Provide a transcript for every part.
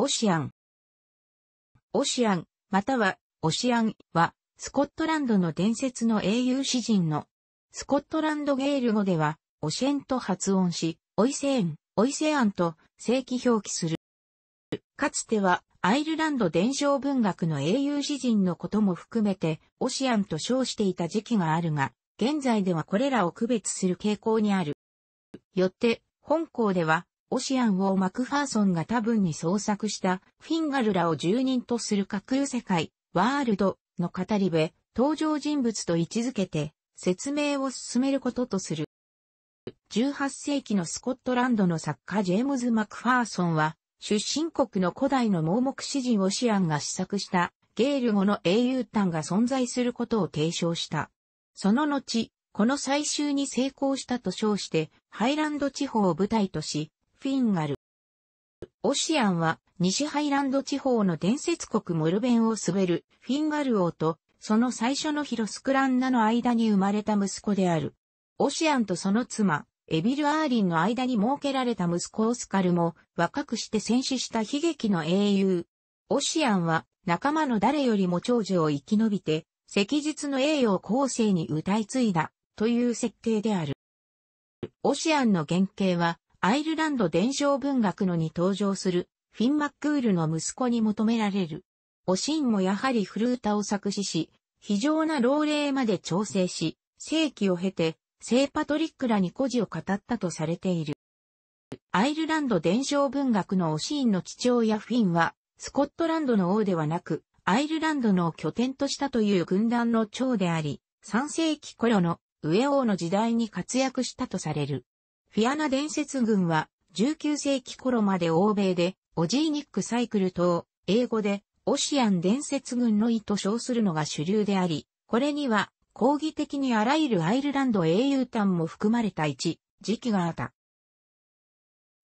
オシアン。オシアン、または、オシアンは、スコットランドの伝説の英雄詩人の、スコットランドゲール語では、オシェンと発音し、オイセーン、オイセアンと正規表記する。かつては、アイルランド伝承文学の英雄詩人のことも含めて、オシアンと称していた時期があるが、現在ではこれらを区別する傾向にある。よって、本校では、オシアン・をマクファーソンが多分に創作したフィンガルらを住人とする架空世界、ワールドの語り部、登場人物と位置づけて説明を進めることとする。18世紀のスコットランドの作家ジェームズ・マクファーソンは、出身国の古代の盲目詩人オシアンが試作したゲール語の英雄譚が存在することを提唱した。その後、この採集に成功したと称して、ハイランド地方を舞台とし、フィンガル。オシアンは西ハイランド地方の伝説国モルベンを滑るフィンガル王とその最初のヒロスクランナの間に生まれた息子である。オシアンとその妻、エビル・アーリンの間に設けられた息子オスカルも若くして戦死した悲劇の英雄。オシアンは仲間の誰よりも長寿を生き延びて、赤日の栄誉後世に歌い継いだという設定である。オシアンの原型はアイルランド伝承文学のに登場する、フィン・マックールの息子に求められる。おしんもやはり古歌を作詞し、非常な老齢まで調整し、世紀を経て、聖パトリックらに孤児を語ったとされている。アイルランド伝承文学のオシンの父親フィンは、スコットランドの王ではなく、アイルランドの拠点としたという軍団の長であり、3世紀頃の上王の時代に活躍したとされる。フィアナ伝説軍は19世紀頃まで欧米でオジーニックサイクル等、英語でオシアン伝説軍の意と称するのが主流であり、これには抗議的にあらゆるアイルランド英雄譚も含まれた一時期があった。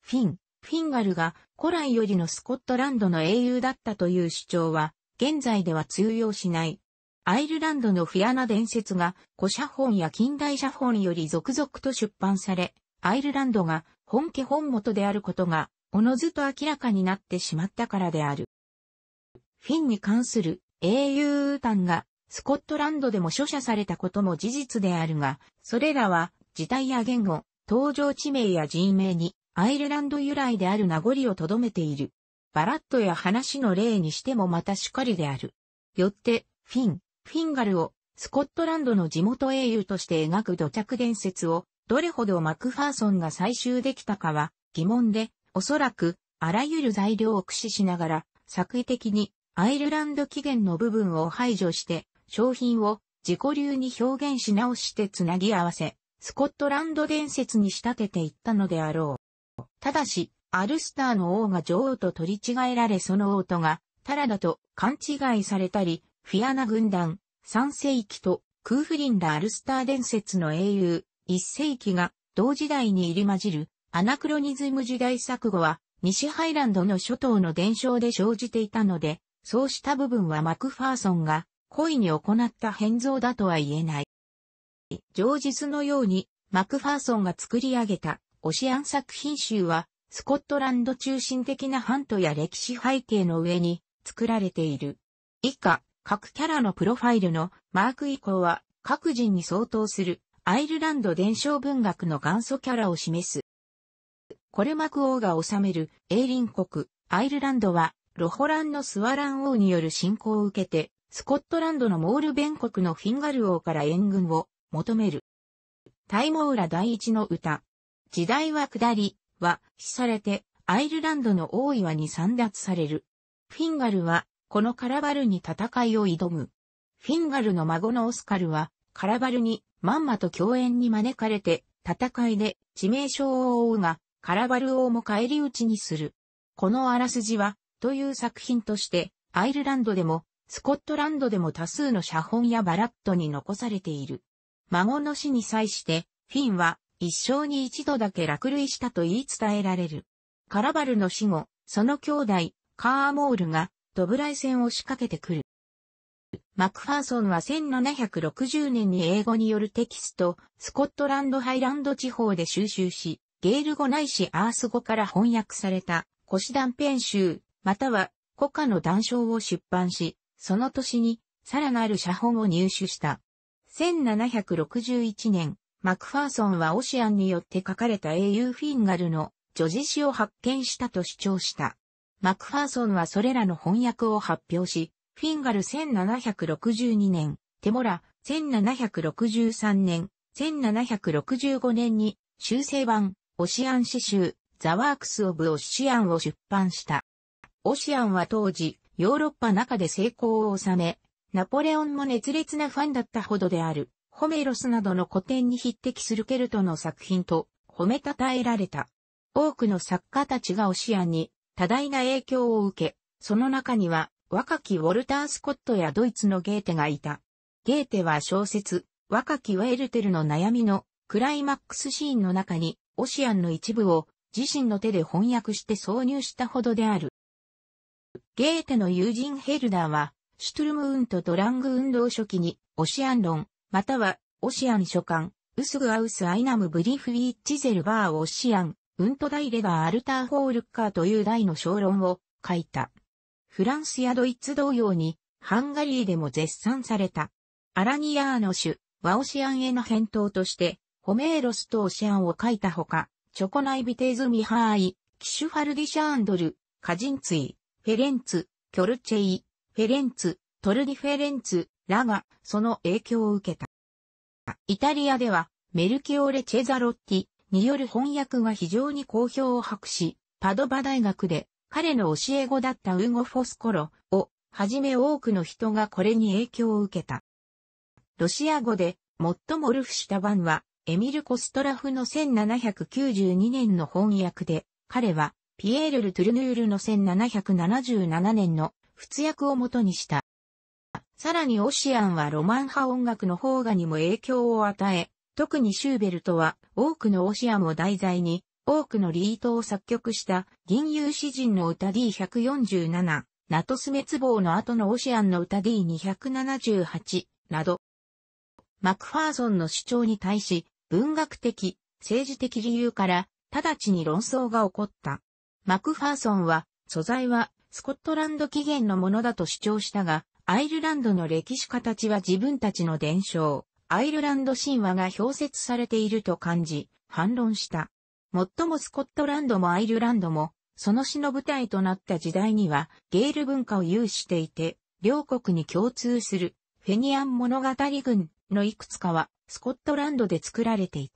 フィン、フィンガルが古来よりのスコットランドの英雄だったという主張は、現在では通用しない。アイルランドのフィアナ伝説が古写本や近代写本より続々と出版され、アイルランドが本家本元であることが、おのずと明らかになってしまったからである。フィンに関する英雄譚がスコットランドでも書写されたことも事実であるが、それらは時代や言語、登場地名や人名にアイルランド由来である名残を留めている。バラットや話の例にしてもまたしかりである。よって、フィン、フィンガルをスコットランドの地元英雄として描く土着伝説をどれほどマクファーソンが採集できたかは疑問で、おそらくあらゆる材料を駆使しながら、作為的にアイルランド起源の部分を排除して、商品を自己流に表現し直してつなぎ合わせ、スコットランド伝説に仕立てていったのであろう。ただし、アルスターの王が女王と取り違えられその王とが、タラだと勘違いされたり、フィアナ軍団、3世紀とクーフリンダ・アルスター伝説の英雄、一世紀が同時代に入り混じるアナクロニズム時代錯誤は西ハイランドの諸島の伝承で生じていたので、そうした部分はマクファーソンが故意に行った変造だとは言えない。上述のようにマクファーソンが作り上げたオシアン作品集はスコットランド中心的なハントや歴史背景の上に作られている。以下、各キャラのプロファイルのマーク以降は各人に相当するアイルランド伝承文学の元祖キャラを示す。コレマク王が治める英ン国、アイルランドは、ロホランのスワラン王による侵攻を受けて、スコットランドのモール弁国のフィンガル王から援軍を求める。タイモーラ第一の歌。時代は下り、は、死されて、アイルランドの大岩に散脱される。フィンガルは、このカラバルに戦いを挑む。フィンガルの孫のオスカルは、カラバルにまんまと共演に招かれて、戦いで致命傷を負うが、カラバル王も返り討ちにする。このあらすじは、という作品として、アイルランドでも、スコットランドでも多数の写本やバラットに残されている。孫の死に際して、フィンは一生に一度だけ落類したと言い伝えられる。カラバルの死後、その兄弟、カーモールが、ドブライ戦を仕掛けてくる。マクファーソンは1760年に英語によるテキスト、スコットランドハイランド地方で収集し、ゲール語ないしアース語から翻訳された、古詩断片集、または古歌の断章を出版し、その年に、さらなる写本を入手した。1761年、マクファーソンはオシアンによって書かれた英雄フィンガルの女児詩を発見したと主張した。マクファーソンはそれらの翻訳を発表し、フィンガル1762年、テモラ1763年、1765年に修正版オシアン詩集ザワークス・オブ・オシアンを出版した。オシアンは当時ヨーロッパ中で成功を収め、ナポレオンも熱烈なファンだったほどである、ホメロスなどの古典に匹敵するケルトの作品と褒めたたえられた。多くの作家たちがオシアンに多大な影響を受け、その中には若きウォルター・スコットやドイツのゲーテがいた。ゲーテは小説、若きウェルテルの悩みのクライマックスシーンの中にオシアンの一部を自身の手で翻訳して挿入したほどである。ゲーテの友人ヘルダーは、シュトルムウントとラング運動初期に、オシアン論、または、オシアン書簡、ウスグアウスアイナムブリフィッチゼルバーオシアン、ウントダイレガーアルターホールッカーという題の小論を書いた。フランスやドイツ同様に、ハンガリーでも絶賛された。アラニアーノ種、ワオシアンへの返答として、ホメーロスとオシアンを書いたほか、チョコナイビテーズミハーイ、キシュファルディシャーンドル、カジンツイ、フェレンツ、キョルチェイ、フェレンツ、トルディフェレンツ、らが、その影響を受けた。イタリアでは、メルキオレ・チェザロッティによる翻訳が非常に好評を博し、パドバ大学で彼の教え子だったウーゴ・フォスコロをはじめ多くの人がこれに影響を受けた。ロシア語で最もルフした版はエミル・コストラフの1792年の翻訳で、彼はピエール・ル・トゥルヌールの1777年の仏訳をもとにした。さらにオシアンはロマン派音楽の方がにも影響を与え、特にシューベルトは多くのオシアンを題材に多くのリートを作曲した銀融詩人の歌 D147、ナトス滅亡の後のオシアンの歌 D278 など、マクファーソンの主張に対し、文学的、政治的理由から直ちに論争が起こった。マクファーソンは、素材はスコットランド起源のものだと主張したが、アイルランドの歴史形は自分たちの伝承、アイルランド神話が表説されていると感じ、反論した。もっともスコットランドもアイルランドも、その詩の舞台となった時代には、ゲール文化を有していて、両国に共通する、フェニアン物語群のいくつかは、スコットランドで作られてい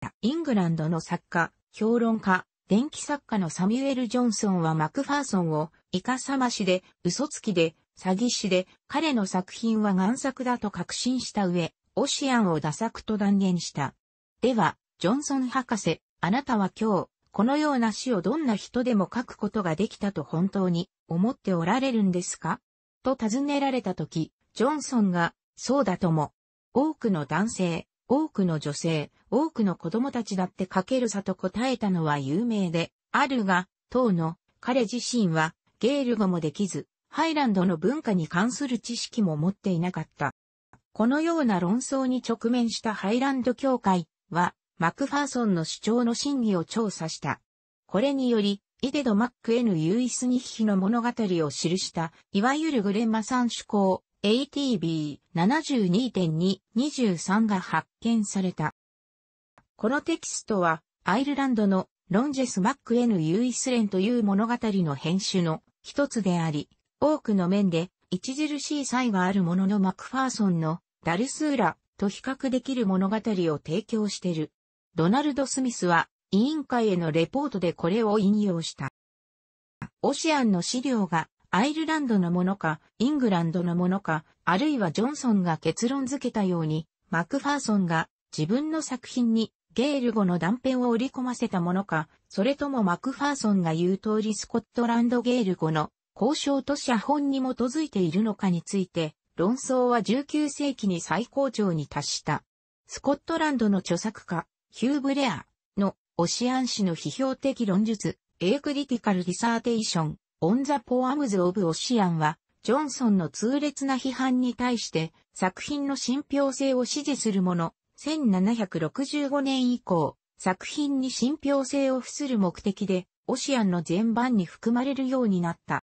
た。イングランドの作家、評論家、電気作家のサミュエル・ジョンソンはマクファーソンを、イカサマしで、嘘つきで、詐欺師で、彼の作品は贋作だと確信した上、オシアンを打作と断言した。では、ジョンソン博士、あなたは今日、このような詩をどんな人でも書くことができたと本当に思っておられるんですかと尋ねられたとき、ジョンソンが、そうだとも。多くの男性、多くの女性、多くの子供たちだって書けるさと答えたのは有名で、あるが、当の彼自身はゲール語もできず、ハイランドの文化に関する知識も持っていなかった。このような論争に直面したハイランド協会は、マクファーソンの主張の真偽を調査した。これにより、イデド・マック・エヌ・ユイスニッヒの物語を記した、いわゆるグレンマ三主項 ATB72.223 が発見された。このテキストは、アイルランドのロンジェス・マック・エヌ・ユイスレンという物語の編集の一つであり、多くの面で著しい差異があるもののマクファーソンのダルスーラと比較できる物語を提供している。ロナルド・スミスは、委員会へのレポートでこれを引用した。オシアンの資料がアイルランドのものか、イングランドのものか、あるいはジョンソンが結論付けたように、マクファーソンが自分の作品にゲール語の断片を織り込ませたものか、それともマクファーソンが言う通りスコットランドゲール語の交渉と写本に基づいているのかについて、論争は19世紀に最高潮に達した。スコットランドの著作家、ヒュー・ブレアのオシアン氏の批評的論述、A Critical Dissertation on the Poems of は、ジョンソンの痛烈な批判に対して作品の信憑性を支持するもの、1765年以降、作品に信憑性を付する目的で、オシアンの全版に含まれるようになった。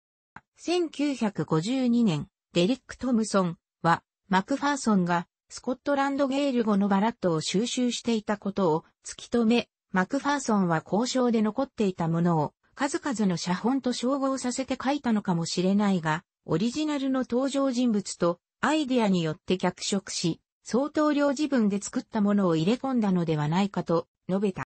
1952年、デリック・トムソンは、マクファーソンがスコットランドゲール語のバラットを収集していたことを突き止め、マクファーソンは交渉で残っていたものを数々の写本と照合させて書いたのかもしれないが、オリジナルの登場人物とアイデアによって脚色し、相当量自分で作ったものを入れ込んだのではないかと述べた。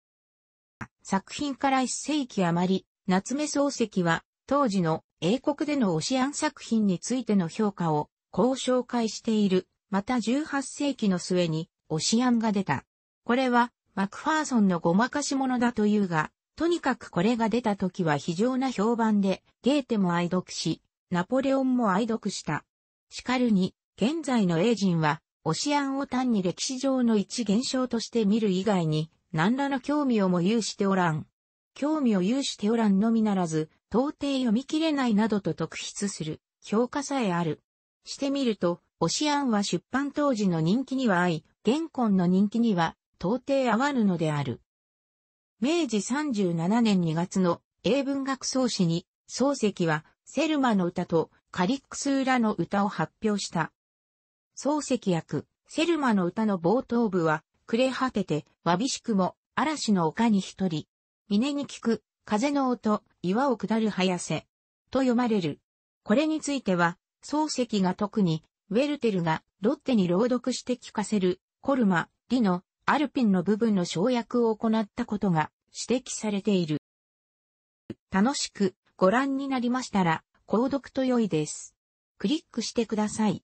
作品から一世紀余り、夏目漱石は当時の英国でのオシアン作品についての評価をこう紹介しているまた18世紀の末にオシアンが出た。これはマクファーソンのごまかし者だというが、とにかくこれが出た時は非常な評判で、ゲーテも愛読し、ナポレオンも愛読した。しかるに、現在の英人は、オシアンを単に歴史上の一現象として見る以外に、何らの興味をも有しておらん。興味を有しておらんのみならず、到底読み切れないなどと特筆する、評価さえある。してみると、オシアンは出版当時の人気には合い、現今の人気には到底合わぬのである。明治37年2月の英文学創始に、漱石はセルマの歌とカリックス裏の歌を発表した。漱石役、セルマの歌の冒頭部は、暮れ果てて、わびしくも、嵐の丘に一人、峰に聞く、風の音、岩を下る早せ、と読まれる。これについては、漱石が特にウェルテルがロッテに朗読して聞かせるコルマ、リノ、アルピンの部分の省略を行ったことが指摘されている。楽しくご覧になりましたら、購読と良いです。クリックしてください。